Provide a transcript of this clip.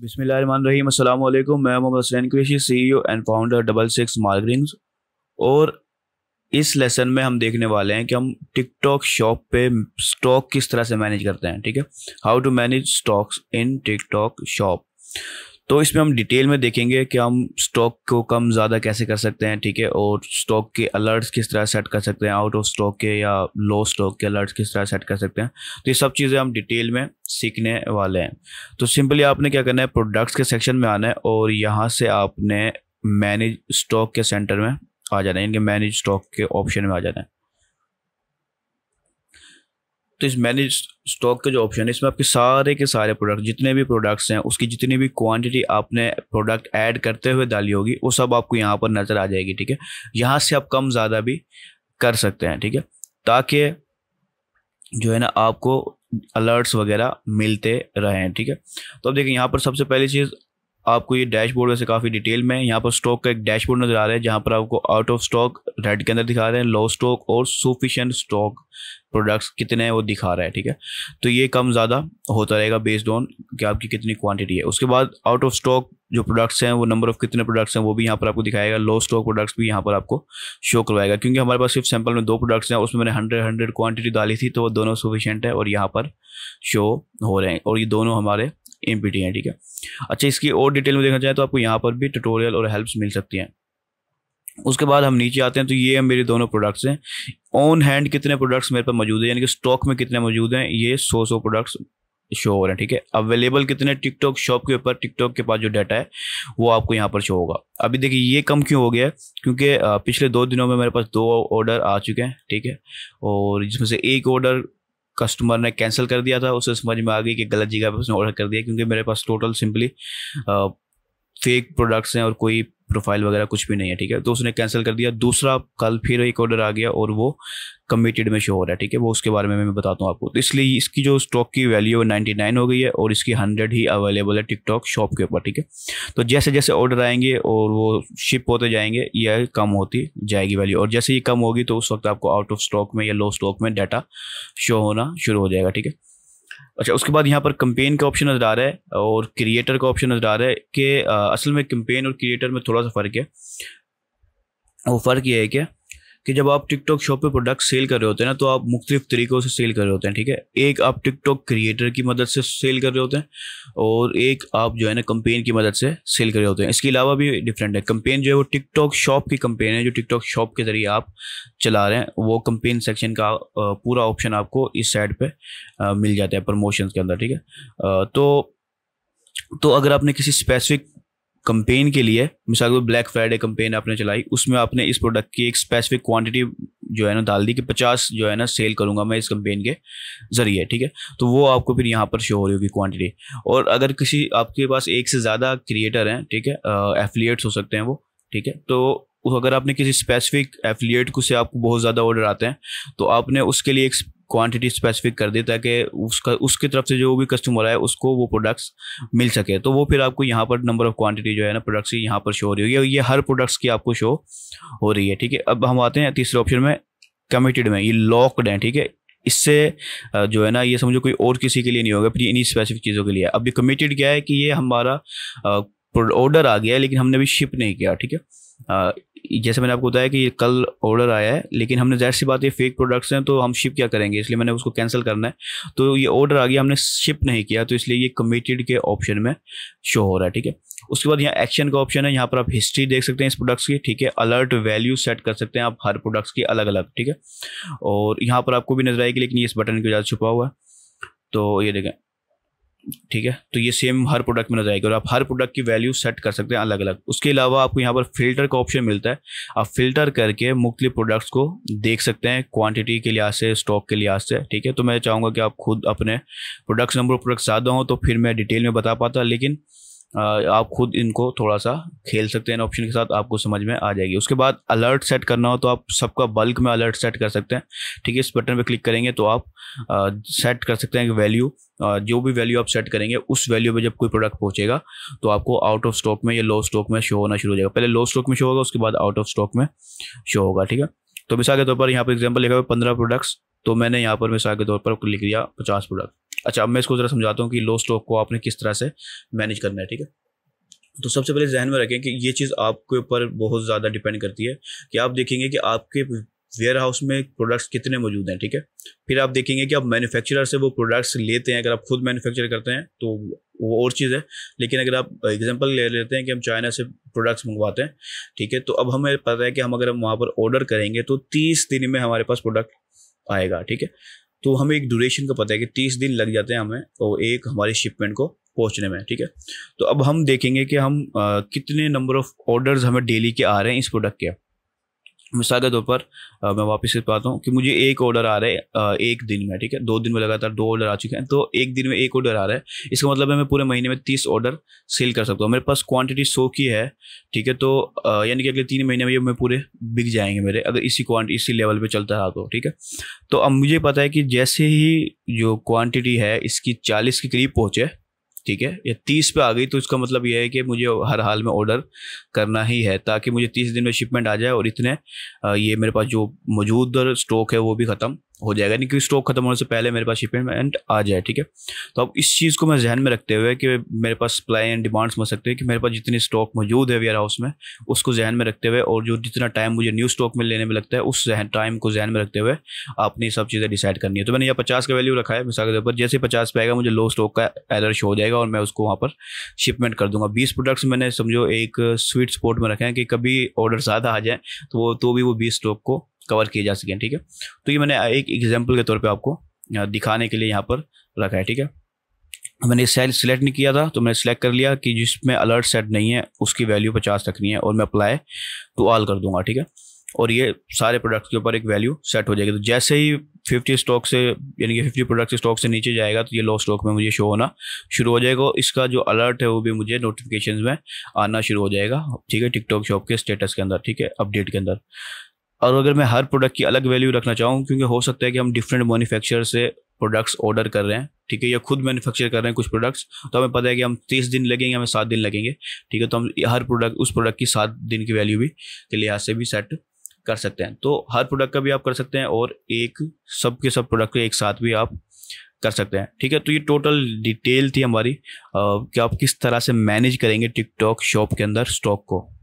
बिसमीम अल्लाम मैं मोहम्मद हसैन कुरेशी ओ एंड फाउंडर डबल सिक्स मार्गरिंग्स और इस लेसन में हम देखने वाले हैं कि हम टिकटॉक शॉप पे स्टॉक किस तरह से मैनेज करते हैं ठीक है how to manage stocks in TikTok shop तो इसमें हम डिटेल में देखेंगे कि हम स्टॉक को कम ज़्यादा कैसे कर सकते हैं ठीक है और स्टॉक के अलर्ट्स किस तरह सेट कर सकते हैं आउट ऑफ स्टॉक के या लो स्टॉक के अलर्ट्स किस तरह सेट कर सकते हैं तो ये सब चीज़ें हम डिटेल में सीखने वाले हैं तो सिंपली आपने क्या करना है प्रोडक्ट्स के सेक्शन में आना है और यहाँ से आपने मैनेज स्टॉक के सेंटर में आ जाना है इनके मैनेज स्टॉक के ऑप्शन में आ जाना है तो इस मैनेज स्टॉक का जो ऑप्शन है इसमें आपके सारे के सारे प्रोडक्ट जितने भी प्रोडक्ट्स हैं उसकी जितनी भी क्वांटिटी आपने प्रोडक्ट ऐड करते हुए डाली होगी वो सब आपको यहाँ पर नज़र आ जाएगी ठीक है यहाँ से आप कम ज़्यादा भी कर सकते हैं ठीक है ताकि जो है ना आपको अलर्ट्स वगैरह मिलते रहें ठीक है तो अब देखिए यहाँ पर सबसे पहली चीज़ आपको ये डैशबोर्ड वैसे काफ़ी डिटेल में यहाँ पर स्टॉक का एक डैशबोर्ड नज़र आ रहा है जहाँ पर आपको आउट ऑफ स्टॉक रेड के अंदर दिखा रहे हैं लो स्टॉक और सुफिशेंट स्टॉक प्रोडक्ट्स कितने वो दिखा रहा है ठीक है तो ये कम ज़्यादा होता रहेगा बेस्ड ऑन कि आपकी कितनी क्वांटिटी है उसके बाद आउट ऑफ स्टॉक जो प्रोडक्ट्स हैं वो नंबर ऑफ कितने प्रोडक्ट्स हैं वो भी यहाँ पर आपको दिखाएगा लो स्टॉक प्रोडक्ट्स भी यहाँ पर आपको शो करवाएगा क्योंकि हमारे पास सिर्फ सैंपल में दो प्रोडक्ट्स हैं उसमें मैंने हंड्रेड हंड्रेड क्वान्टिटी डाली थी तो वो दोनों सफिशेंट है और यहाँ पर शो हो रहे हैं और ये दोनों हमारे एम हैं ठीक है अच्छा इसकी और डिटेल में देखना चाहें तो आपको यहाँ पर भी ट्यूटोरियल और हेल्प्स मिल सकती हैं उसके बाद हम नीचे आते हैं तो ये मेरे दोनों प्रोडक्ट्स हैं ऑन हैंड कितने प्रोडक्ट्स मेरे पास मौजूद है यानी कि स्टॉक में कितने मौजूद हैं ये सौ सौ प्रोडक्ट्स शो हो रहे हैं ठीक है अवेलेबल कितने टिकटॉक शॉप के ऊपर टिकटॉक के पास जो डाटा है वो आपको यहाँ पर शो होगा अभी देखिए ये कम क्यों हो गया क्योंकि पिछले दो दिनों में मेरे पास दो ऑर्डर आ चुके हैं ठीक है और जिसमें से एक ऑर्डर कस्टमर ने कैंसिल कर दिया था उसे समझ में आ गई कि गलत जगह पर उसने ऑर्डर कर दिया क्योंकि मेरे पास टोटल सिंपली फेक प्रोडक्ट्स हैं और कोई प्रोफाइल वगैरह कुछ भी नहीं है ठीक है तो उसने कैंसिल कर दिया दूसरा कल फिर एक ऑर्डर आ गया और वो कमिटेड में शो हो रहा है ठीक है वो उसके बारे में मैं बताता हूँ आपको तो इसलिए इसकी जो स्टॉक की वैल्यू है नाइन्टी नाइन हो गई है और इसकी हंड्रेड ही अवेलेबल है टिकटॉक शॉप के ऊपर ठीक है तो जैसे जैसे ऑर्डर आएंगे और वो शिप होते जाएंगे यह कम होती जाएगी वैल्यू और जैसे ये कम होगी तो उस वक्त आपको आउट ऑफ स्टॉक में या लो स्टॉक में डाटा शो होना शुरू हो जाएगा ठीक है अच्छा उसके बाद यहाँ पर कंपेन का ऑप्शन नज़र आ रहा है और क्रिएटर का ऑप्शन नज़र आ रहा है कि असल में कंपेन और क्रिएटर में थोड़ा सा फ़र्क है वो फ़र्क ये है कि कि जब आप टिकटॉक शॉप पे प्रोडक्ट सेल कर रहे होते हैं ना तो आप मुख्तलिफ तरीक़ों से सेल कर रहे होते हैं ठीक है एक आप टिकटॉक क्रिएटर की मदद से सेल कर रहे होते हैं और एक आप जो है ना कंपेन की मदद से सेल कर रहे होते हैं इसके अलावा भी डिफरेंट है कंपेन जो है वो टिकटॉक शॉप की कंपेन है जो टिकटॉक शॉप के ज़रिए आप चला रहे हैं वो कंपेन सेक्शन का पूरा ऑप्शन आपको इस साइड पर मिल जाता है प्रमोशन के अंदर ठीक है तो तो अगर आपने किसी स्पेसिफिक कंपेन के लिए मिसाल के ब्लैक फ्राइडे कंपेन आपने चलाई उसमें आपने इस प्रोडक्ट की एक स्पेसिफिक क्वांटिटी जो है ना डाल दी कि पचास जो है ना सेल करूंगा मैं इस कंपेन के ज़रिए ठीक है तो वो आपको फिर यहाँ पर शो हो रही होगी क्वांटिटी और अगर किसी आपके पास एक से ज़्यादा क्रिएटर हैं ठीक है एफिलियट्स हो सकते हैं वो ठीक है तो अगर आपने किसी स्पेसिफिक एफिलियट को से आपको बहुत ज़्यादा ऑर्डर आते हैं तो आपने उसके लिए एक क्वांटिटी स्पेसिफिक कर दे ताकि उसका उसकी तरफ से जो भी कस्टमर आए उसको वो प्रोडक्ट्स मिल सके तो वो फिर आपको यहाँ पर नंबर ऑफ क्वांटिटी जो है ना प्रोडक्ट्स की यहाँ पर शो हो रही होगी ये हर प्रोडक्ट्स की आपको शो हो रही है ठीक है अब हम आते हैं तीसरे ऑप्शन में कमिटेड में ये लॉकड है ठीक है इससे जो है ना ये समझो कोई और किसी के लिए नहीं होगा फिर इन्हीं स्पेसिफिक चीज़ों के लिए अब ये कमिटेड क्या है कि ये हमारा ऑर्डर आ गया लेकिन हमने अभी शिप नहीं किया ठीक है जैसे मैंने आपको बताया कि कल ऑर्डर आया है लेकिन हमने जाहिर सी बात ये फेक प्रोडक्ट्स हैं तो हम शिप क्या करेंगे इसलिए मैंने उसको कैंसिल करना है तो ये ऑर्डर आ गया हमने शिप नहीं किया तो इसलिए ये कमिटेड के ऑप्शन में शो हो रहा है ठीक है उसके बाद यहाँ एक्शन का ऑप्शन है यहाँ पर आप हिस्ट्री देख सकते हैं इस प्रोडक्ट्स की ठीक है अलर्ट वैल्यू सेट कर सकते हैं आप हर प्रोडक्ट्स की अलग अलग ठीक है और यहाँ पर आपको भी नजर आएगी लेकिन ये इस बटन की ज़्यादा छुपा हुआ है तो ये देखें ठीक है तो ये सेम हर प्रोडक्ट में नजर आएगी और आप हर प्रोडक्ट की वैल्यू सेट कर सकते हैं अलग अलग उसके अलावा आपको यहाँ पर फिल्टर का ऑप्शन मिलता है आप फिल्टर करके मुख्तलि प्रोडक्ट्स को देख सकते हैं क्वांटिटी के लिहाज से स्टॉक के लिहाज से ठीक है तो मैं चाहूँगा कि आप खुद अपने प्रोडक्ट्स नंबर प्रोडक्ट्स ज़्यादा हों तो फिर मैं डिटेल में बता पाता लेकिन आप खुद इनको थोड़ा सा खेल सकते हैं इन ऑप्शन के साथ आपको समझ में आ जाएगी उसके बाद अलर्ट सेट करना हो तो आप सबका बल्क में अलर्ट सेट कर सकते हैं ठीक है इस बटन पे क्लिक करेंगे तो आप सेट कर सकते हैं वैल्यू जो भी वैल्यू आप सेट करेंगे उस वैल्यू पे जब कोई प्रोडक्ट पहुंचेगा तो आपको आउट ऑफ स्टॉक में या लो स्टॉक में शो होना शुरू हो जाएगा पहले लो स्टॉक में शो होगा उसके बाद आउट ऑफ स्टॉक में शो होगा ठीक है तो मिसाल के तौर पर यहाँ पर एग्जाम्पल लिखा हुआ पंद्रह प्रोडक्ट्स तो मैंने यहाँ पर मिसाल के तौर पर लिख दिया पचास प्रोडक्ट अच्छा अब मैं इसको ज़रा समझाता हूँ कि लो स्टॉक को आपने किस तरह से मैनेज करना है ठीक है तो सबसे पहले जहन में रखें कि ये चीज़ आपके ऊपर बहुत ज़्यादा डिपेंड करती है कि आप देखेंगे कि आपके वेयर हाउस में प्रोडक्ट्स कितने मौजूद हैं ठीक है फिर आप देखेंगे कि आप मैन्युफैक्चरर से वो प्रोडक्ट्स लेते हैं अगर आप खुद मैन्युफैक्चर करते हैं तो वो और चीज़ है लेकिन अगर आप एग्जांपल ले लेते हैं कि हम चाइना से प्रोडक्ट्स मंगवाते हैं ठीक है तो अब हमें पता है कि हम अगर हम वहाँ पर ऑर्डर करेंगे तो तीस दिन में हमारे पास प्रोडक्ट आएगा ठीक है तो हमें एक ड्यूरेशन का पता है कि तीस दिन लग जाते हैं हमें और तो एक हमारे शिपमेंट को पहुंचने में ठीक है तो अब हम देखेंगे कि हम आ, कितने नंबर ऑफ ऑर्डर्स हमें डेली के आ रहे हैं इस प्रोडक्ट के मिसाल के तौर पर आ, मैं वापस से पाता हूँ कि मुझे एक ऑर्डर आ रहा है एक दिन में ठीक है दो दिन में लगातार दो ऑर्डर आ चुके हैं तो एक दिन में एक ऑर्डर आ रहा है इसका मतलब है मैं पूरे महीने में तीस ऑर्डर सेल कर सकता हूँ मेरे पास क्वांटिटी सौ की है ठीक है तो यानी कि अगले तीन महीने में ये मैं पूरे बिक जाएंगे मेरे अगर इसी क्वान्ट इसी लेवल पर चलता रहा तो ठीक है तो अब मुझे पता है कि जैसे ही जो क्वान्टिटी है इसकी चालीस के करीब पहुँचे ठीक है या तीस पे आ गई तो इसका मतलब यह है कि मुझे हर हाल में ऑर्डर करना ही है ताकि मुझे तीस दिन में शिपमेंट आ जाए और इतने ये मेरे पास जो मौजूद स्टॉक है वो भी ख़त्म हो जाएगा यानी कि स्टॉक खत्म होने से पहले मेरे पास शिपमेंट आ जाए ठीक है तो अब इस चीज़ को मैं जहन में रखते हुए कि मेरे पास सप्लाई एंड डिमांड समझ सकते हैं कि मेरे पास जितनी स्टॉक मौजूद है वेयर हाउस में उसको जहन में रखते हुए और जो जितना टाइम मुझे न्यू स्टॉक में लेने में लगता है उस टाइम को जहन में रखते हुए आपने सब चीज़ें डिसाइड करनी है तो मैंने यह पचास का वैल्यू रखा है मिसाल के तौर पर जैसे पचास पे आएगा मुझे लो स्टॉक का एलर शो हो जाएगा और मैं उसको वहाँ पर शिपमेंट कर दूंगा बीस प्रोडक्ट्स मैंने समझो एक स्वीट स्पॉट में रखे हैं कि कभी ऑर्डर ज़्यादा आ जाए तो वो तो भी वो बीस स्टॉक को कवर किए जा सकें ठीक है तो ये मैंने एक एग्जाम्पल के तौर पर आपको दिखाने के लिए यहाँ पर रखा है ठीक है मैंने सेल सिलेक्ट नहीं किया था तो मैंने सेलेक्ट कर लिया कि जिसमें अलर्ट सेट नहीं है उसकी वैल्यू पचास रखनी है और मैं अप्लाई टू ऑल कर दूंगा ठीक है और ये सारे प्रोडक्ट्स के ऊपर एक वैल्यू सेट हो जाएगी तो जैसे ही फिफ्टी स्टॉक से यानी कि फिफ्टी प्रोडक्ट स्टॉक से नीचे जाएगा तो ये लो स्टॉक में मुझे शो होना शुरू हो जाएगा और इसका जो अलर्ट है वो भी मुझे नोटिफिकेशन में आना शुरू हो जाएगा ठीक है टिकटॉक शॉप के स्टेटस के अंदर ठीक है अपडेट के अंदर और अगर मैं हर प्रोडक्ट की अलग वैल्यू रखना चाहूँ क्योंकि हो सकता है कि हम डिफरेंट मैन्युफैक्चर से प्रोडक्ट्स ऑर्डर कर रहे हैं ठीक है या खुद मैन्युफैक्चर कर रहे हैं कुछ प्रोडक्ट्स तो हमें पता है कि हम तीस दिन लगेंगे हमें सात दिन लगेंगे ठीक है तो हम हर प्रोडक्ट उस प्रोडक्ट की सात दिन की वैल्यू भी के लिहाज से भी सेट कर सकते हैं तो हर प्रोडक्ट का भी आप कर सकते हैं और एक सब के सब प्रोडक्ट एक साथ भी आप कर सकते हैं ठीक है तो ये टोटल डिटेल थी हमारी कि आप किस तरह से मैनेज करेंगे टिकटॉक शॉप के अंदर स्टॉक को